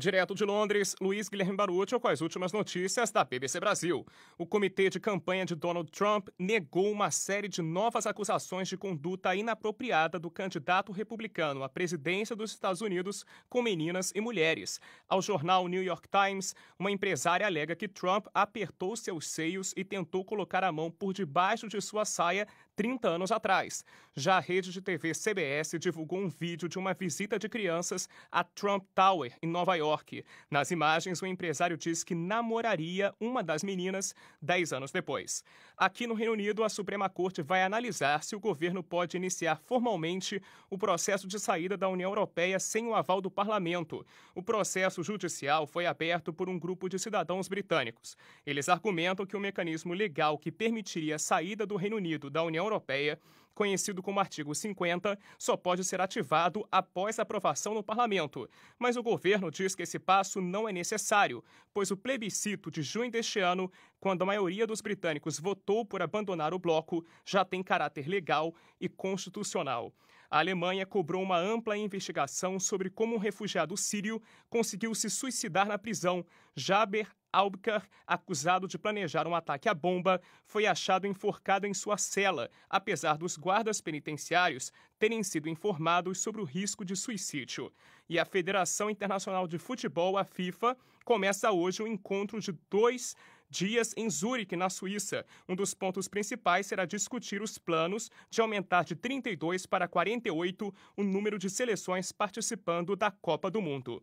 Direto de Londres, Luiz Guilherme Barucho com as últimas notícias da BBC Brasil. O comitê de campanha de Donald Trump negou uma série de novas acusações de conduta inapropriada do candidato republicano à presidência dos Estados Unidos com meninas e mulheres. Ao jornal New York Times, uma empresária alega que Trump apertou seus seios e tentou colocar a mão por debaixo de sua saia 30 anos atrás. Já a rede de TV CBS divulgou um vídeo de uma visita de crianças à Trump Tower, em Nova York York. Nas imagens, o empresário diz que namoraria uma das meninas dez anos depois. Aqui no Reino Unido, a Suprema Corte vai analisar se o governo pode iniciar formalmente o processo de saída da União Europeia sem o aval do parlamento. O processo judicial foi aberto por um grupo de cidadãos britânicos. Eles argumentam que o mecanismo legal que permitiria a saída do Reino Unido da União Europeia conhecido como artigo 50, só pode ser ativado após aprovação no parlamento. Mas o governo diz que esse passo não é necessário, pois o plebiscito de junho deste ano quando a maioria dos britânicos votou por abandonar o bloco, já tem caráter legal e constitucional. A Alemanha cobrou uma ampla investigação sobre como um refugiado sírio conseguiu se suicidar na prisão. Jaber Albkar, acusado de planejar um ataque à bomba, foi achado enforcado em sua cela, apesar dos guardas penitenciários terem sido informados sobre o risco de suicídio. E a Federação Internacional de Futebol, a FIFA, começa hoje o um encontro de dois dias em Zurique, na Suíça. Um dos pontos principais será discutir os planos de aumentar de 32 para 48 o número de seleções participando da Copa do Mundo.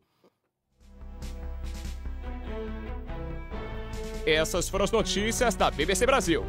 Essas foram as notícias da BBC Brasil.